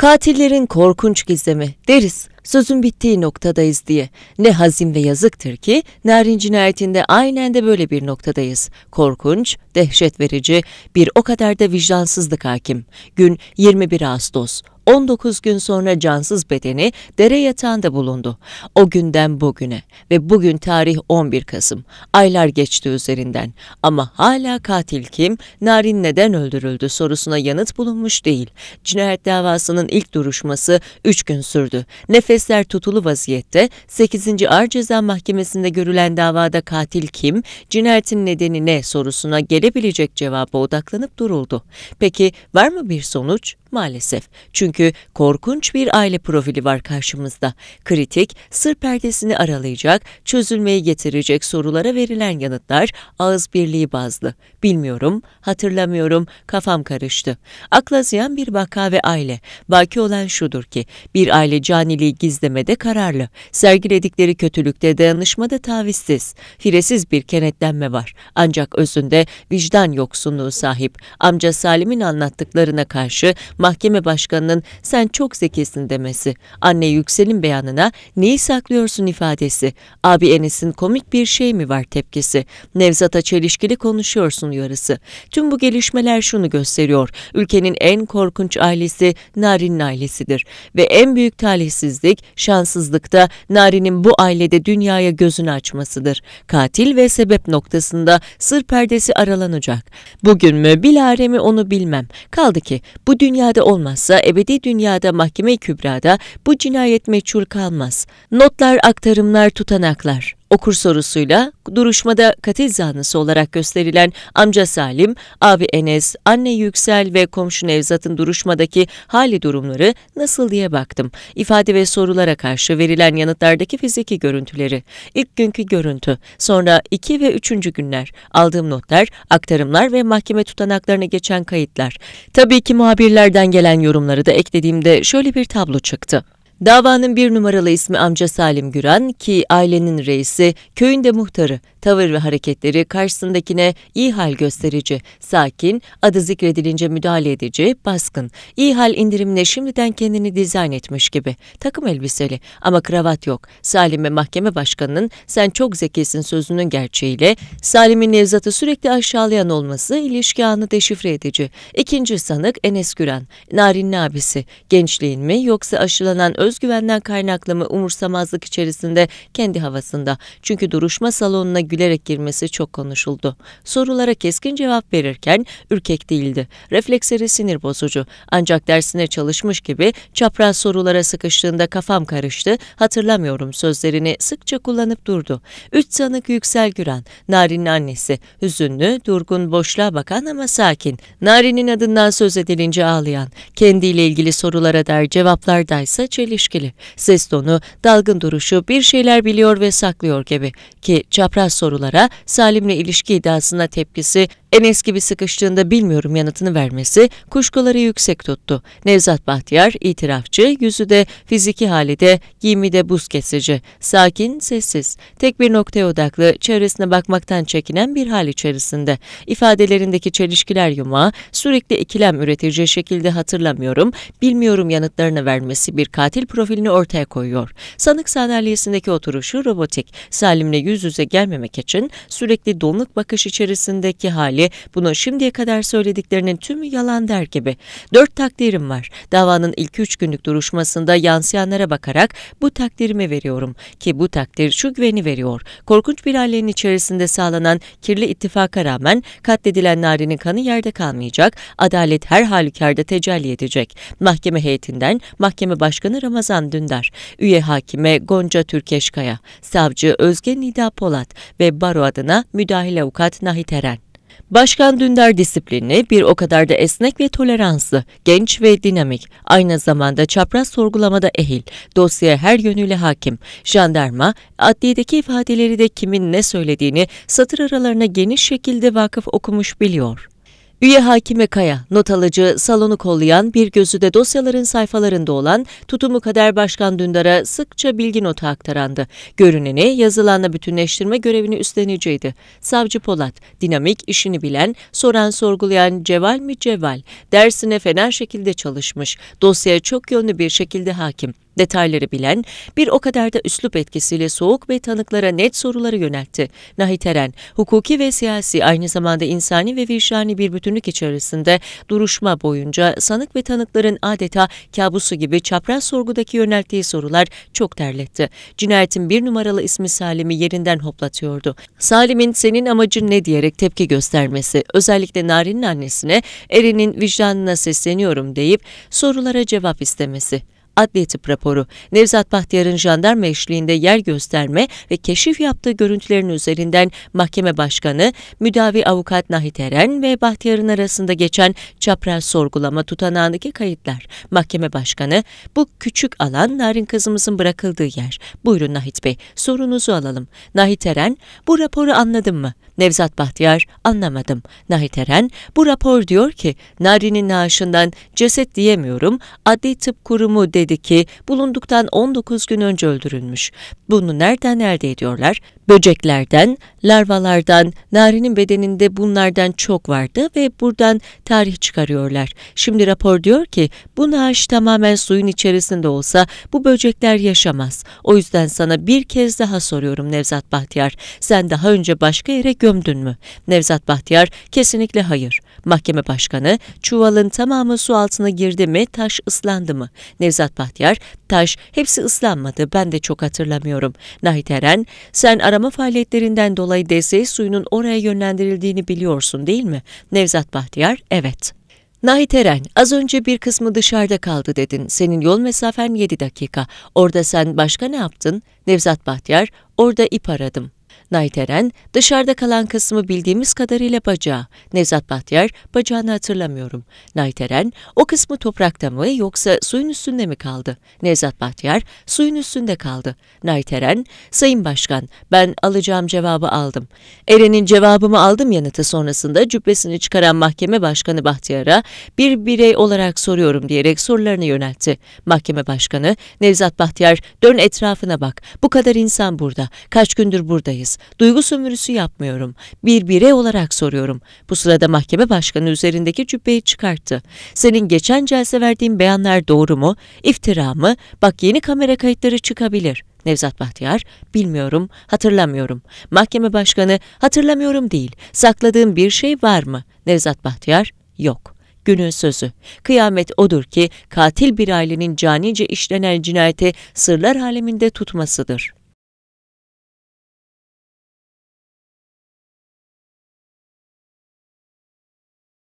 Katillerin korkunç gizemi deriz. Sözün bittiği noktadayız diye. Ne hazin ve yazıktır ki Narin cinayetinde aynen de böyle bir noktadayız. Korkunç, dehşet verici, bir o kadar da vicdansızlık hakim. Gün 21 Ağustos. 19 gün sonra cansız bedeni dere yatağında bulundu. O günden bugüne ve bugün tarih 11 Kasım. Aylar geçti üzerinden ama hala katil kim, Narin neden öldürüldü sorusuna yanıt bulunmuş değil. Cinayet davasının ilk duruşması 3 gün sürdü. Nefesler tutulu vaziyette 8. Ağır Ceza Mahkemesi'nde görülen davada katil kim, cinayetin nedeni ne sorusuna gelebilecek cevaba odaklanıp duruldu. Peki var mı bir sonuç? Maalesef. Çünkü çünkü korkunç bir aile profili var karşımızda. Kritik, sır perdesini aralayacak, çözülmeyi getirecek sorulara verilen yanıtlar ağız birliği bazlı. Bilmiyorum, hatırlamıyorum, kafam karıştı. Akla ziyan bir baka ve aile. Baki olan şudur ki, bir aile caniliği gizlemede kararlı. Sergiledikleri kötülükte dayanışmada tavizsiz. Firesiz bir kenetlenme var. Ancak özünde vicdan yoksunluğu sahip. Amca Salim'in anlattıklarına karşı mahkeme başkanının sen çok zekisin demesi, anne Yüksel'in beyanına neyi saklıyorsun ifadesi, abi Enes'in komik bir şey mi var tepkisi, Nevzat'a çelişkili konuşuyorsun yarısı. Tüm bu gelişmeler şunu gösteriyor, ülkenin en korkunç ailesi Narin'in ailesidir ve en büyük talihsizlik, şanssızlıkta Narin'in bu ailede dünyaya gözünü açmasıdır. Katil ve sebep noktasında sır perdesi aralanacak. Bugün mü bilare mi onu bilmem. Kaldı ki bu dünyada olmazsa ebedi ebedi dünyada mahkeme kübrada bu cinayet meçhul kalmaz. Notlar, aktarımlar, tutanaklar. Okur sorusuyla duruşmada katil zanlısı olarak gösterilen amca Salim, abi Enes, anne Yüksel ve komşu Nevzat'ın duruşmadaki hali durumları nasıl diye baktım. İfade ve sorulara karşı verilen yanıtlardaki fiziki görüntüleri, ilk günkü görüntü, sonra iki ve üçüncü günler, aldığım notlar, aktarımlar ve mahkeme tutanaklarına geçen kayıtlar. Tabii ki muhabirlerden gelen yorumları da eklediğimde şöyle bir tablo çıktı. Davanın bir numaralı ismi amca Salim Güran ki ailenin reisi, köyünde muhtarı, tavır ve hareketleri karşısındakine iyi hal gösterici, sakin, adı zikredilince müdahale edici, baskın, iyi hal indirimine şimdiden kendini dizayn etmiş gibi, takım elbiseli ama kravat yok. Salim ve mahkeme başkanının sen çok zekisin sözünün gerçeğiyle Salim'in Nevzat'ı sürekli aşağılayan olması ilişki anı deşifre edici. İkinci sanık Enes Güran, Narinli abisi, gençliğin mi yoksa aşılanan öz özgüvenden kaynaklı mı umursamazlık içerisinde kendi havasında. Çünkü duruşma salonuna gülerek girmesi çok konuşuldu. Sorulara keskin cevap verirken ürkek değildi. Refleksleri sinir bozucu. Ancak dersine çalışmış gibi çapraz sorulara sıkıştığında kafam karıştı, hatırlamıyorum sözlerini sıkça kullanıp durdu. Üç sanık Yüksel Güren, Narin'in annesi, hüzünlü, durgun, boşluğa bakan ama sakin. Narin'in adından söz edilince ağlayan, kendiyle ilgili sorulara der cevaplardaysa çelişkili çelişkili. Ses tonu, dalgın duruşu bir şeyler biliyor ve saklıyor gibi. Ki çapraz sorulara Salim'le ilişki iddiasına tepkisi Enes gibi sıkıştığında bilmiyorum yanıtını vermesi kuşkuları yüksek tuttu. Nevzat Bahtiyar itirafçı, yüzü de fiziki hali de giyimi de buz kesici. Sakin, sessiz, tek bir noktaya odaklı, çevresine bakmaktan çekinen bir hal içerisinde. İfadelerindeki çelişkiler yumağı, sürekli ikilem üretici şekilde hatırlamıyorum, bilmiyorum yanıtlarını vermesi bir katil profilini ortaya koyuyor. Sanık sandalyesindeki oturuşu robotik. Salim'le yüz yüze gelmemek için sürekli donluk bakış içerisindeki hali bunu şimdiye kadar söylediklerinin tümü yalan der gibi. Dört takdirim var. Davanın ilk üç günlük duruşmasında yansıyanlara bakarak bu takdirimi veriyorum ki bu takdir şu güveni veriyor. Korkunç bir ailenin içerisinde sağlanan kirli ittifaka rağmen katledilen Nari'nin kanı yerde kalmayacak. Adalet her halükarda tecelli edecek. Mahkeme heyetinden mahkeme başkanı Ramazan Hasan Dündar, üye hakime Gonca Türkeşkaya, savcı Özge Nida Polat ve baro adına müdahil avukat Nahit Eren. Başkan Dündar disiplini bir o kadar da esnek ve toleranslı, genç ve dinamik, aynı zamanda çapraz sorgulamada ehil, dosyaya her yönüyle hakim. Jandarma, adliyedeki ifadeleri de kimin ne söylediğini satır aralarına geniş şekilde vakıf okumuş biliyor. Üye Hakime Kaya, not alıcı, salonu kollayan, bir gözü de dosyaların sayfalarında olan tutumu kader Başkan Dündar'a sıkça bilgi notu aktarandı. Görüneni yazılanla bütünleştirme görevini üstleneceğiydi. Savcı Polat, dinamik, işini bilen, soran sorgulayan Ceval mi Ceval, dersine fena şekilde çalışmış, dosyaya çok yönlü bir şekilde hakim. Detayları bilen, bir o kadar da üslup etkisiyle soğuk ve tanıklara net soruları yöneltti. Nahit Eren, hukuki ve siyasi aynı zamanda insani ve vicdani bir bütünlük içerisinde duruşma boyunca sanık ve tanıkların adeta kabusu gibi çapraz sorgudaki yönelttiği sorular çok terletti. Cinayetin bir numaralı ismi Salim'i yerinden hoplatıyordu. Salim'in senin amacın ne diyerek tepki göstermesi, özellikle Narin'in annesine erinin vicdanına sesleniyorum deyip sorulara cevap istemesi adli tıp raporu. Nevzat Bahtiyar'ın jandarma eşliğinde yer gösterme ve keşif yaptığı görüntülerin üzerinden mahkeme başkanı, müdavi avukat Nahit Eren ve Bahtiyar'ın arasında geçen çapraz sorgulama tutanağındaki kayıtlar. Mahkeme başkanı, bu küçük alan Narin kızımızın bırakıldığı yer. Buyurun Nahit Bey, sorunuzu alalım. Nahit Eren, bu raporu anladın mı? Nevzat Bahtiyar, anlamadım. Nahit Eren, bu rapor diyor ki, Narin'in naaşından ceset diyemiyorum, adli tıp kurumu de dedi ki bulunduktan 19 gün önce öldürülmüş. Bunu nereden elde ediyorlar? böceklerden, larvalardan, Nari'nin bedeninde bunlardan çok vardı ve buradan tarih çıkarıyorlar. Şimdi rapor diyor ki bu naaş tamamen suyun içerisinde olsa bu böcekler yaşamaz. O yüzden sana bir kez daha soruyorum Nevzat Bahtiyar. Sen daha önce başka yere gömdün mü? Nevzat Bahtiyar kesinlikle hayır. Mahkeme başkanı çuvalın tamamı su altına girdi mi taş ıslandı mı? Nevzat Bahtiyar taş hepsi ıslanmadı ben de çok hatırlamıyorum. Nahit Eren sen arama arama faaliyetlerinden dolayı DSE suyunun oraya yönlendirildiğini biliyorsun değil mi? Nevzat Bahtiyar, evet. Nahit Eren, az önce bir kısmı dışarıda kaldı dedin. Senin yol mesafen 7 dakika. Orada sen başka ne yaptın? Nevzat Bahtiyar, orada ip aradım. Nayteren, dışarıda kalan kısmı bildiğimiz kadarıyla bacağı. Nevzat Bahtiyar, bacağını hatırlamıyorum. Nayteren, o kısmı toprakta mı yoksa suyun üstünde mi kaldı? Nevzat Bahtiyar, suyun üstünde kaldı. Nayteren, Sayın Başkan, ben alacağım cevabı aldım. Eren'in cevabımı aldım yanıtı sonrasında cübbesini çıkaran mahkeme başkanı Bahtiyar'a bir birey olarak soruyorum diyerek sorularını yöneltti. Mahkeme başkanı, Nevzat Bahtiyar, dön etrafına bak. Bu kadar insan burada. Kaç gündür buradayız. Duygu sömürüsü yapmıyorum. Bir birey olarak soruyorum. Bu sırada mahkeme başkanı üzerindeki cübbeyi çıkarttı. Senin geçen celse verdiğin beyanlar doğru mu? İftira mı? Bak yeni kamera kayıtları çıkabilir. Nevzat Bahtiyar, bilmiyorum, hatırlamıyorum. Mahkeme başkanı, hatırlamıyorum değil. Sakladığın bir şey var mı? Nevzat Bahtiyar, yok.'' günün sözü. Kıyamet odur ki katil bir ailenin canice işlenen cinayeti sırlar aleminde tutmasıdır.